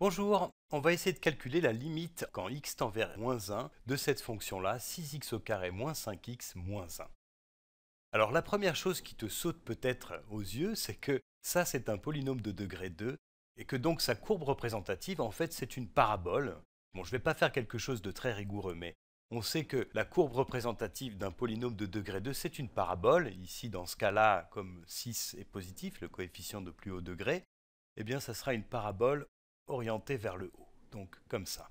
Bonjour, on va essayer de calculer la limite quand x tend vers moins 1 de cette fonction-là, 6x au carré moins 5x moins 1. Alors la première chose qui te saute peut-être aux yeux, c'est que ça c'est un polynôme de degré 2, et que donc sa courbe représentative, en fait, c'est une parabole. Bon, je ne vais pas faire quelque chose de très rigoureux, mais on sait que la courbe représentative d'un polynôme de degré 2, c'est une parabole. Ici, dans ce cas-là, comme 6 est positif, le coefficient de plus haut degré, eh bien, ça sera une parabole orientée vers le haut, donc comme ça.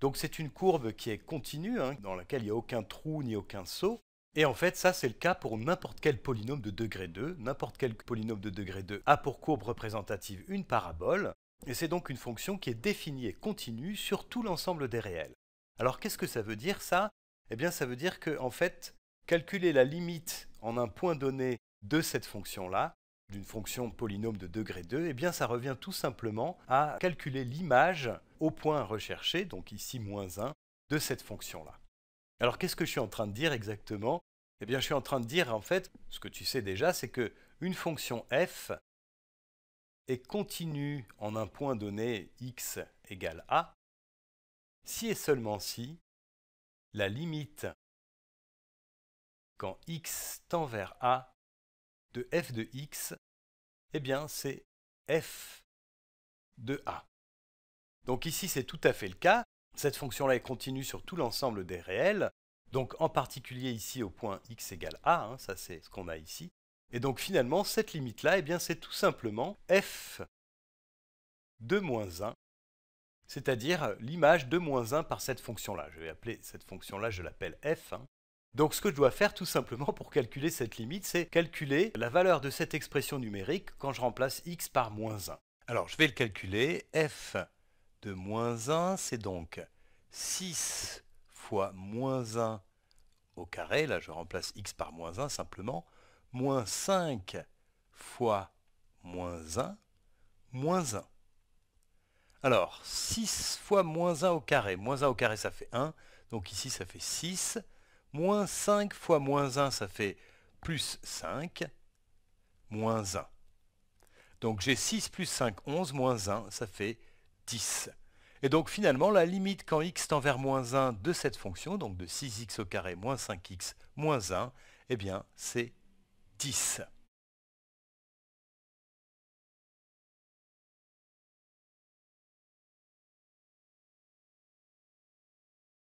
Donc c'est une courbe qui est continue, hein, dans laquelle il n'y a aucun trou ni aucun saut. Et en fait, ça c'est le cas pour n'importe quel polynôme de degré 2. N'importe quel polynôme de degré 2 a pour courbe représentative une parabole, et c'est donc une fonction qui est définie et continue sur tout l'ensemble des réels. Alors qu'est-ce que ça veut dire ça Eh bien ça veut dire que, en fait, calculer la limite en un point donné de cette fonction-là, d'une fonction polynôme de degré 2, eh bien ça revient tout simplement à calculer l'image au point recherché, donc ici moins 1, de cette fonction-là. Alors qu'est-ce que je suis en train de dire exactement Eh bien je suis en train de dire en fait, ce que tu sais déjà, c'est que une fonction f est continue en un point donné x égale a, si et seulement si la limite quand x tend vers a de f de x eh bien, c'est f de a. Donc ici, c'est tout à fait le cas. Cette fonction-là est continue sur tout l'ensemble des réels, donc en particulier ici au point x égale a, hein, ça c'est ce qu'on a ici. Et donc finalement, cette limite-là, eh c'est tout simplement f de moins 1, c'est-à-dire l'image de moins 1 par cette fonction-là. Je vais appeler cette fonction-là, je l'appelle f, hein. Donc ce que je dois faire tout simplement pour calculer cette limite, c'est calculer la valeur de cette expression numérique quand je remplace x par moins 1. Alors je vais le calculer, f de moins 1, c'est donc 6 fois moins 1 au carré, là je remplace x par moins 1 simplement, moins 5 fois moins 1, moins 1. Alors, 6 fois moins 1 au carré, moins 1 au carré ça fait 1, donc ici ça fait 6, Moins 5 fois moins 1, ça fait plus 5, moins 1. Donc j'ai 6 plus 5, 11, moins 1, ça fait 10. Et donc finalement, la limite quand x tend vers moins 1 de cette fonction, donc de 6x au carré moins 5x moins 1, eh bien c'est 10.